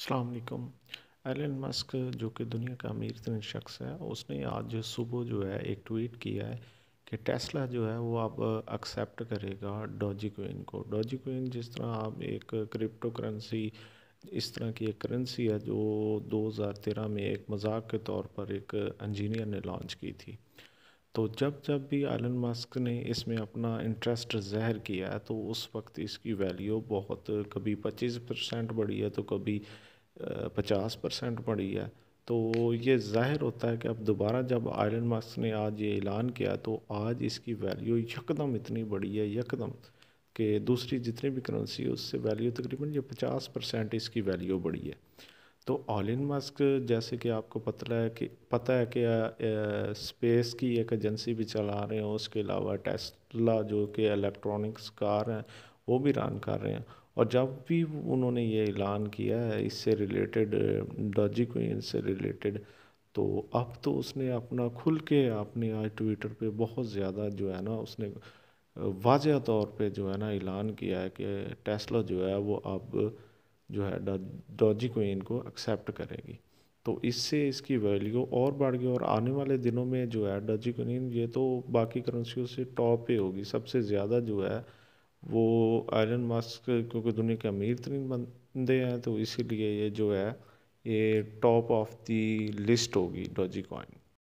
अल्लाम Elon Musk जो कि दुनिया का अमीर तरीन शख्स है उसने आज सुबह जो है एक ट्वीट किया है कि टेस्ला जो है वो अब एक्सेप्ट करेगा डॉजी कोइन को डॉजी कोइन जिस तरह आप एक क्रिप्टो करेंसी इस तरह की एक करेंसी है जो 2013 में एक मजाक के तौर पर एक इंजीनियर ने लॉन्च की थी तो जब जब भी आलन मस्क ने इसमें अपना इंटरेस्ट ज़ाहिर किया तो उस वक्त इसकी वैल्यू बहुत कभी पच्चीस परसेंट बढ़ी है तो कभी पचास परसेंट बढ़ी है तो ये जाहिर होता है कि अब दोबारा जब आयलन मास्क ने आज ये ऐलान किया तो आज इसकी वैल्यू यकदम इतनी बड़ी है यकदम कि दूसरी जितनी भी करेंसी है उससे वैल्यू तकरीबन ये पचास परसेंट इसकी वैल्यू बढ़ी है तो ऑलिन मस्क जैसे कि आपको पता है कि पता है कि स्पेस की एक एजेंसी भी चला रहे हैं उसके अलावा टेस्ला जो कि इलेक्ट्रॉनिक्स कार हैं वो भी रन कर रहे हैं और जब भी उन्होंने ये ऐलान किया है इससे रिलेटेड डॉजी क्वीन से रिलेटेड तो अब तो उसने अपना खुल के अपने आज ट्विटर पे बहुत ज़्यादा जो है ना उसने वाजह तौर पे जो है ना ऐलान किया है कि टेस्ला जो है वो अब जो है डॉजी क्वीन को एक्सेप्ट करेगी तो इससे इसकी वैल्यू और बढ़ गई और आने वाले दिनों में जो है डॉजी क्वीन ये तो बाकी करेंसियों से टॉप पे होगी सबसे ज़्यादा जो है वो आयरन मास्क क्योंकि दुनिया के अमीर तरीन तो बंदे हैं तो इसीलिए ये जो है ये टॉप ऑफ दी लिस्ट होगी डॉजी क्वाइन